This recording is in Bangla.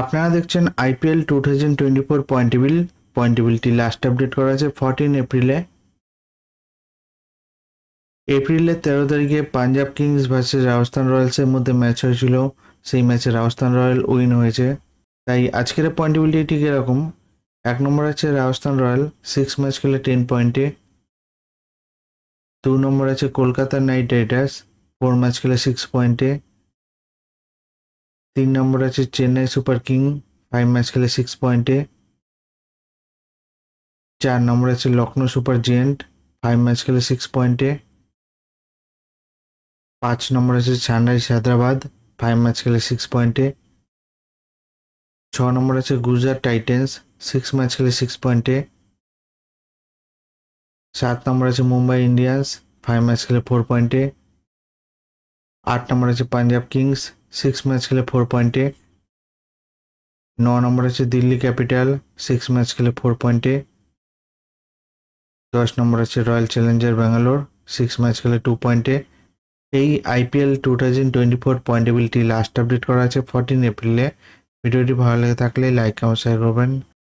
আপনারা দেখছেন IPL two thousand twenty four point table point টেবিলটি লাস্ট আপডেট করা আছে ফর্টিন এপ্রিলে এপ্রিলের তেরো তারিখে পাঞ্জাব কিংস ভার্সেস রাজস্থান রয়্যালসের মধ্যে ম্যাচ হয়েছিল সেই ম্যাচে রাজস্থান রয়্যাল উইন হয়েছে তাই আজকের পয়েন্ট টেবিলটি ঠিক এরকম এক নম্বর আছে রাজস্থান রয়্যাল সিক্স ম্যাচ খেলে টেন পয়েন্টে দু নম্বর আছে Kolkata Knight Riders four match খেলে সিক্স পয়েন্টে तीन नम्बर आज Chennai Super King five match खेले सिक्स पॉइंट चार नम्बर आज Lucknow Super Giants five match खेले सिक्स पॉइंट पाँच नम्बर आज सानरइज हैदराबाद फाइव मैच खेले सिक्स पॉइंट छ नम्बर आज गुजरात टाइटन्स सिक्स मैच खेले सिक्स पॉइंट सात नम्बर आज मुम्बई इंडियन्स फाइव मैच खेले फोर पॉइंट आठ नम्बर आज पंजाब किंगस সিক্স ম্যাচ খেলে ফোর পয়েন্টে ন নম্বর আছে দিল্লি ক্যাপিটাল সিক্স ম্যাচ খেলে ফোর পয়েন্টে দশ নম্বর আছে Royal Challenger Bangalore six match খেলে টু পয়েন্টে এই IPL two thousand twenty four পয়েন্টেবিলিটি লাস্ট আপডেট করা আছে ফোরটিন এপ্রিলে ভিডিওটি ভালো লেগে থাকলে লাইক কমেন্ট শেয়ার করবেন